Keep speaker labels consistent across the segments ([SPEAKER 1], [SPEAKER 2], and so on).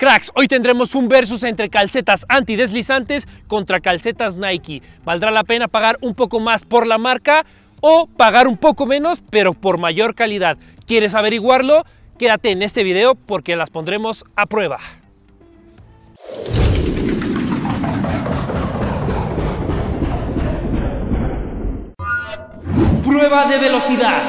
[SPEAKER 1] Cracks, hoy tendremos un versus entre calcetas antideslizantes contra calcetas Nike. ¿Valdrá la pena pagar un poco más por la marca o pagar un poco menos pero por mayor calidad? ¿Quieres averiguarlo? Quédate en este video porque las pondremos a prueba. Prueba de velocidad.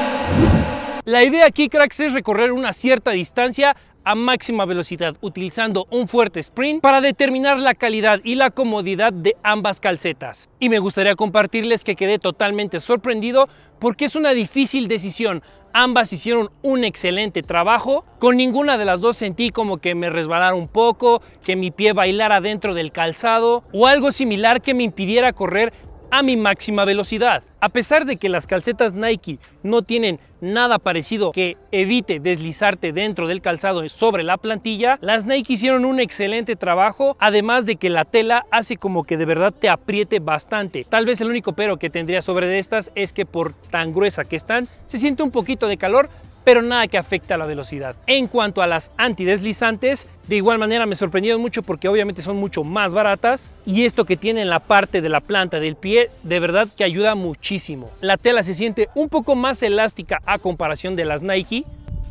[SPEAKER 1] La idea aquí, cracks, es recorrer una cierta distancia a máxima velocidad utilizando un fuerte sprint para determinar la calidad y la comodidad de ambas calcetas. Y me gustaría compartirles que quedé totalmente sorprendido porque es una difícil decisión. Ambas hicieron un excelente trabajo. Con ninguna de las dos sentí como que me resbalara un poco, que mi pie bailara dentro del calzado o algo similar que me impidiera correr a mi máxima velocidad. A pesar de que las calcetas Nike no tienen nada parecido que evite deslizarte dentro del calzado sobre la plantilla, las Nike hicieron un excelente trabajo, además de que la tela hace como que de verdad te apriete bastante. Tal vez el único pero que tendría sobre de estas es que por tan gruesa que están, se siente un poquito de calor, pero nada que afecte a la velocidad. En cuanto a las antideslizantes, de igual manera me sorprendieron mucho porque obviamente son mucho más baratas y esto que tiene en la parte de la planta del pie de verdad que ayuda muchísimo. La tela se siente un poco más elástica a comparación de las Nike,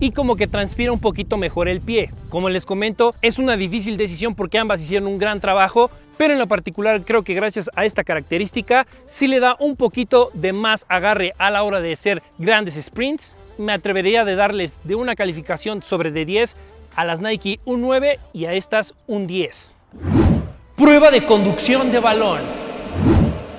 [SPEAKER 1] y como que transpira un poquito mejor el pie. Como les comento, es una difícil decisión porque ambas hicieron un gran trabajo, pero en lo particular creo que gracias a esta característica sí le da un poquito de más agarre a la hora de hacer grandes sprints me atrevería de darles de una calificación sobre de 10 a las Nike un 9 y a estas un 10. Prueba de conducción de balón.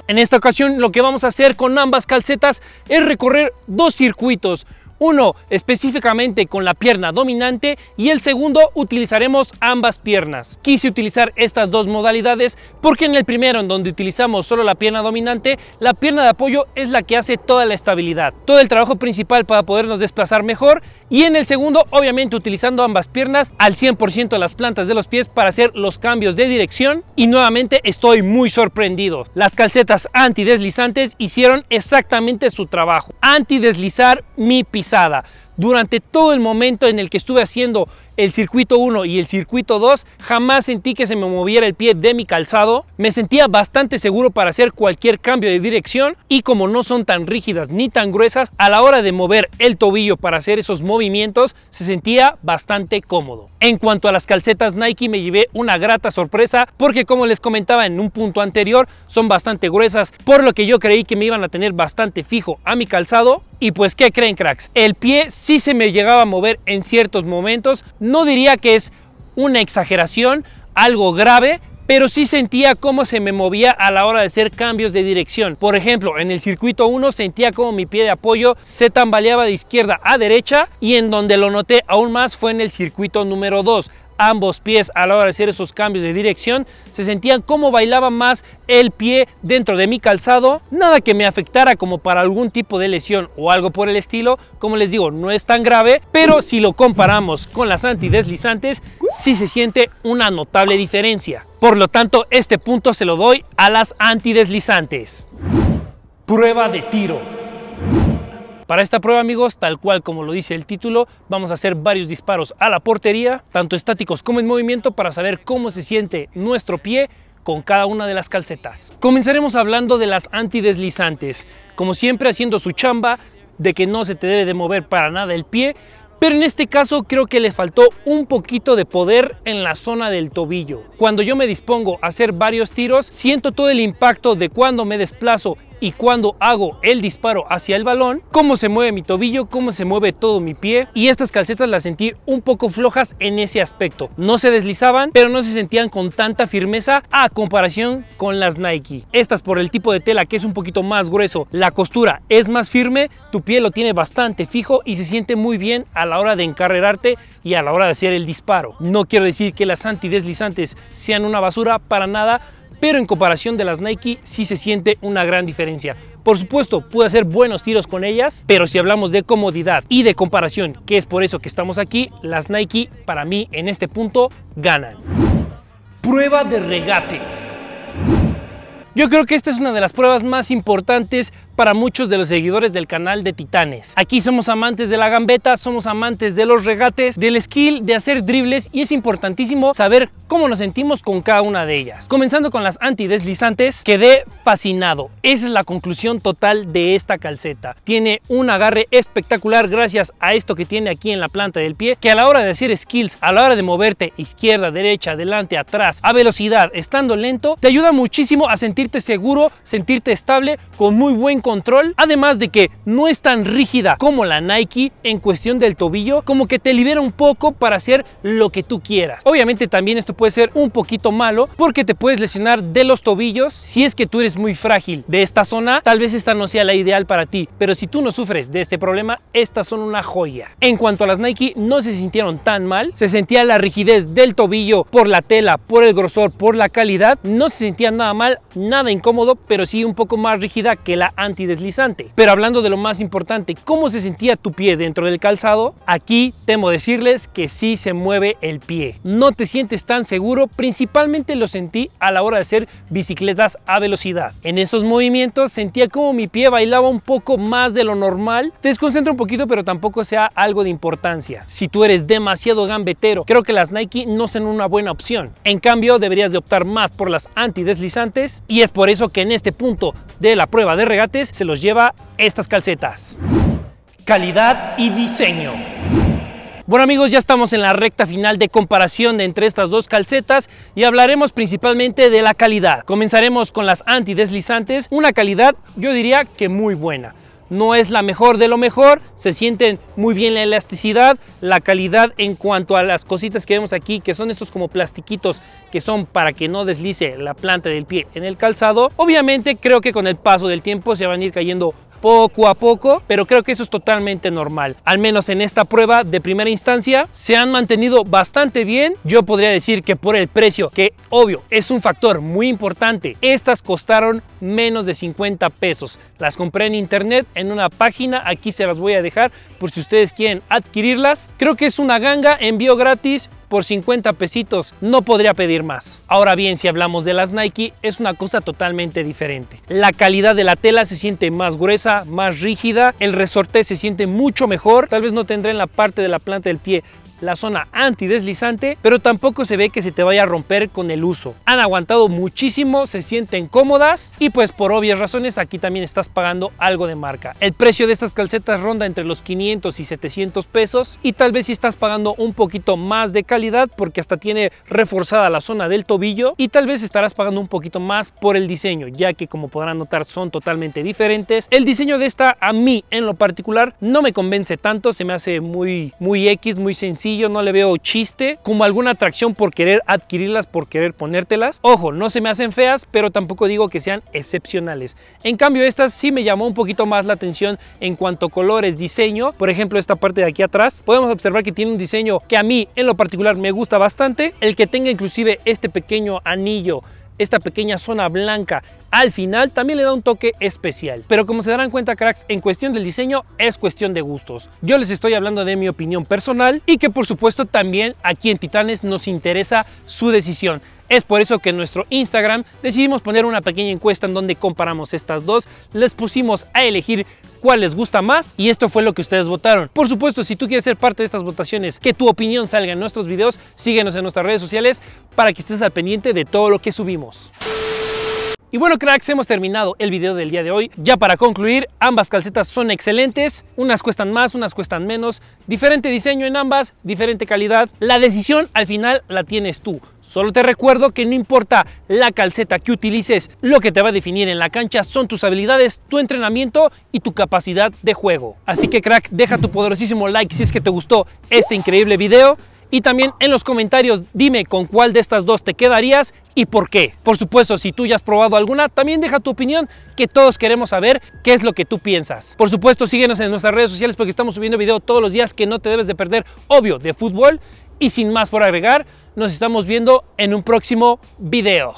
[SPEAKER 1] En esta ocasión lo que vamos a hacer con ambas calcetas es recorrer dos circuitos uno específicamente con la pierna dominante y el segundo utilizaremos ambas piernas. Quise utilizar estas dos modalidades porque en el primero en donde utilizamos solo la pierna dominante, la pierna de apoyo es la que hace toda la estabilidad, todo el trabajo principal para podernos desplazar mejor y en el segundo obviamente utilizando ambas piernas al 100% las plantas de los pies para hacer los cambios de dirección y nuevamente estoy muy sorprendido. Las calcetas antideslizantes hicieron exactamente su trabajo, antideslizar mi pisar. organizada Durante todo el momento en el que estuve haciendo el circuito 1 y el circuito 2, jamás sentí que se me moviera el pie de mi calzado. Me sentía bastante seguro para hacer cualquier cambio de dirección y como no son tan rígidas ni tan gruesas, a la hora de mover el tobillo para hacer esos movimientos, se sentía bastante cómodo. En cuanto a las calcetas Nike, me llevé una grata sorpresa porque como les comentaba en un punto anterior, son bastante gruesas, por lo que yo creí que me iban a tener bastante fijo a mi calzado. Y pues, ¿qué creen cracks? El pie sí sí se me llegaba a mover en ciertos momentos. No diría que es una exageración, algo grave, pero sí sentía cómo se me movía a la hora de hacer cambios de dirección. Por ejemplo, en el circuito 1 sentía como mi pie de apoyo se tambaleaba de izquierda a derecha y en donde lo noté aún más fue en el circuito número 2 ambos pies a la hora de hacer esos cambios de dirección, se sentían como bailaba más el pie dentro de mi calzado, nada que me afectara como para algún tipo de lesión o algo por el estilo, como les digo, no es tan grave, pero si lo comparamos con las antideslizantes, si se siente una notable diferencia. Por lo tanto, este punto se lo doy a las antideslizantes. Prueba de tiro. Para esta prueba amigos, tal cual como lo dice el título, vamos a hacer varios disparos a la portería, tanto estáticos como en movimiento, para saber cómo se siente nuestro pie con cada una de las calcetas. Comenzaremos hablando de las antideslizantes, como siempre haciendo su chamba de que no se te debe de mover para nada el pie, pero en este caso creo que le faltó un poquito de poder en la zona del tobillo. Cuando yo me dispongo a hacer varios tiros, siento todo el impacto de cuando me desplazo y cuando hago el disparo hacia el balón, cómo se mueve mi tobillo, cómo se mueve todo mi pie y estas calcetas las sentí un poco flojas en ese aspecto. No se deslizaban, pero no se sentían con tanta firmeza a comparación con las Nike. Estas por el tipo de tela que es un poquito más grueso, la costura es más firme, tu pie lo tiene bastante fijo y se siente muy bien a la hora de encarrerarte y a la hora de hacer el disparo. No quiero decir que las antideslizantes sean una basura para nada, pero en comparación de las Nike sí se siente una gran diferencia. Por supuesto, pude hacer buenos tiros con ellas, pero si hablamos de comodidad y de comparación, que es por eso que estamos aquí, las Nike para mí en este punto ganan. Prueba de regates. Yo creo que esta es una de las pruebas más importantes para muchos de los seguidores del canal de Titanes. Aquí somos amantes de la gambeta, somos amantes de los regates, del skill, de hacer dribles y es importantísimo saber cómo nos sentimos con cada una de ellas. Comenzando con las antideslizantes, quedé fascinado. Esa es la conclusión total de esta calceta. Tiene un agarre espectacular gracias a esto que tiene aquí en la planta del pie, que a la hora de hacer skills, a la hora de moverte izquierda, derecha, adelante, atrás, a velocidad, estando lento, te ayuda muchísimo a sentirte seguro, sentirte estable, con muy buen control, además de que no es tan rígida como la Nike en cuestión del tobillo, como que te libera un poco para hacer lo que tú quieras. Obviamente también esto puede ser un poquito malo porque te puedes lesionar de los tobillos si es que tú eres muy frágil de esta zona, tal vez esta no sea la ideal para ti, pero si tú no sufres de este problema, estas son una joya. En cuanto a las Nike, no se sintieron tan mal, se sentía la rigidez del tobillo por la tela, por el grosor, por la calidad, no se sentía nada mal, nada incómodo, pero sí un poco más rígida que la pero hablando de lo más importante, ¿cómo se sentía tu pie dentro del calzado? Aquí temo decirles que sí se mueve el pie. No te sientes tan seguro, principalmente lo sentí a la hora de hacer bicicletas a velocidad. En esos movimientos sentía como mi pie bailaba un poco más de lo normal. Te desconcentra un poquito, pero tampoco sea algo de importancia. Si tú eres demasiado gambetero, creo que las Nike no son una buena opción. En cambio, deberías de optar más por las antideslizantes y es por eso que en este punto de la prueba de regate se los lleva estas calcetas. Calidad y diseño. Bueno amigos, ya estamos en la recta final de comparación de entre estas dos calcetas y hablaremos principalmente de la calidad. Comenzaremos con las antideslizantes, una calidad yo diría que muy buena no es la mejor de lo mejor, se sienten muy bien la elasticidad, la calidad en cuanto a las cositas que vemos aquí, que son estos como plastiquitos que son para que no deslice la planta del pie en el calzado. Obviamente creo que con el paso del tiempo se van a ir cayendo poco a poco, pero creo que eso es totalmente normal. Al menos en esta prueba de primera instancia se han mantenido bastante bien. Yo podría decir que por el precio, que obvio es un factor muy importante, estas costaron menos de 50 pesos. Las compré en internet en una página, aquí se las voy a dejar por si ustedes quieren adquirirlas. Creo que es una ganga, envío gratis, por 50 pesitos, no podría pedir más. Ahora bien, si hablamos de las Nike, es una cosa totalmente diferente. La calidad de la tela se siente más gruesa, más rígida, el resorte se siente mucho mejor, tal vez no tendrá en la parte de la planta del pie la zona antideslizante, pero tampoco se ve que se te vaya a romper con el uso. Han aguantado muchísimo, se sienten cómodas y pues por obvias razones aquí también estás pagando algo de marca. El precio de estas calcetas ronda entre los 500 y 700 pesos y tal vez si estás pagando un poquito más de calidad porque hasta tiene reforzada la zona del tobillo y tal vez estarás pagando un poquito más por el diseño, ya que como podrán notar son totalmente diferentes. El diseño de esta a mí en lo particular no me convence tanto, se me hace muy muy X, muy sencillo yo no le veo chiste, como alguna atracción por querer adquirirlas, por querer ponértelas. Ojo, no se me hacen feas, pero tampoco digo que sean excepcionales. En cambio, estas sí me llamó un poquito más la atención en cuanto a colores, diseño. Por ejemplo, esta parte de aquí atrás, podemos observar que tiene un diseño que a mí en lo particular me gusta bastante. El que tenga inclusive este pequeño anillo esta pequeña zona blanca al final también le da un toque especial. Pero como se darán cuenta cracks, en cuestión del diseño es cuestión de gustos. Yo les estoy hablando de mi opinión personal y que por supuesto también aquí en Titanes nos interesa su decisión. Es por eso que en nuestro Instagram decidimos poner una pequeña encuesta en donde comparamos estas dos. Les pusimos a elegir cuál les gusta más y esto fue lo que ustedes votaron. Por supuesto, si tú quieres ser parte de estas votaciones, que tu opinión salga en nuestros videos, síguenos en nuestras redes sociales para que estés al pendiente de todo lo que subimos. Y bueno cracks, hemos terminado el video del día de hoy. Ya para concluir, ambas calcetas son excelentes, unas cuestan más, unas cuestan menos, diferente diseño en ambas, diferente calidad. La decisión al final la tienes tú. Solo te recuerdo que no importa la calceta que utilices, lo que te va a definir en la cancha son tus habilidades, tu entrenamiento y tu capacidad de juego. Así que crack, deja tu poderosísimo like si es que te gustó este increíble video. Y también en los comentarios dime con cuál de estas dos te quedarías y por qué. Por supuesto, si tú ya has probado alguna, también deja tu opinión que todos queremos saber qué es lo que tú piensas. Por supuesto, síguenos en nuestras redes sociales porque estamos subiendo video todos los días que no te debes de perder, obvio, de fútbol. Y sin más por agregar, nos estamos viendo en un próximo video.